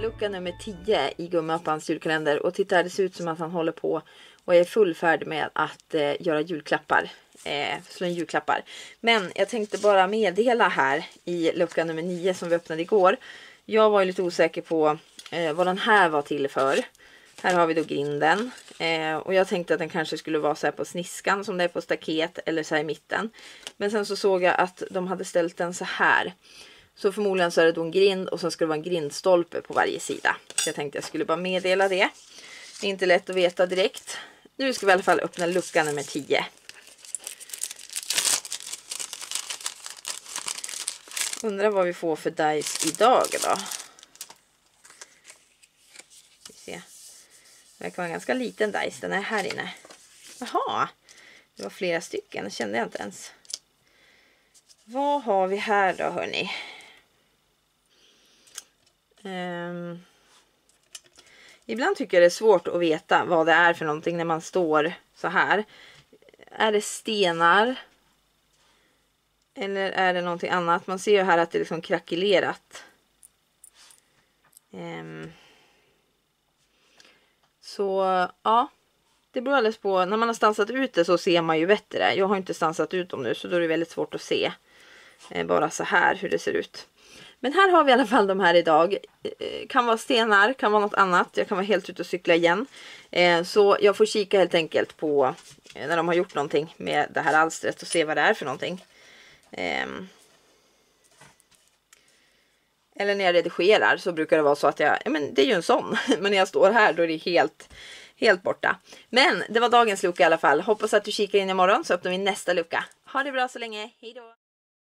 lucka nummer 10 i gummappans julkalender. Och titta, det ser ut som att han håller på och är full färd med att eh, göra julklappar. Eh, slå in julklappar. Men jag tänkte bara meddela här i lucka nummer 9 som vi öppnade igår. Jag var ju lite osäker på eh, vad den här var till för. Här har vi då grinden. Eh, och jag tänkte att den kanske skulle vara så här på sniskan som det är på staket eller så här i mitten. Men sen så såg jag att de hade ställt den så här. Så förmodligen så är det då en grind och sen ska det vara en grindstolpe på varje sida. Så jag tänkte jag skulle bara meddela det. Det är inte lätt att veta direkt. Nu ska vi i alla fall öppna lucka nummer 10. Undrar vad vi får för dice idag då. Vi ser. Det verkar vara en ganska liten dice. Den är här inne. Jaha. Det var flera stycken. Det kände jag inte ens. Vad har vi här då hörni? Um, ibland tycker jag det är svårt att veta vad det är för någonting när man står så här. Är det stenar? Eller är det någonting annat? Man ser ju här att det är liksom krackelerat. Um, så ja, det beror alldeles på. När man har stansat ut det så ser man ju bättre. Jag har inte stansat ut dem nu så då är det väldigt svårt att se. Eh, bara så här hur det ser ut. Men här har vi i alla fall de här idag. Eh, kan vara stenar, kan vara något annat. Jag kan vara helt ute och cykla igen. Eh, så jag får kika helt enkelt på när de har gjort någonting med det här alstret och se vad det är för någonting. Ehm. Eller när jag redigerar så brukar det vara så att jag, ja men det är ju en sån. Men när jag står här då är det helt, helt borta. Men det var dagens lucka i alla fall. Hoppas att du kikar in imorgon så öppnar vi nästa lucka. Ha det bra så länge, hejdå!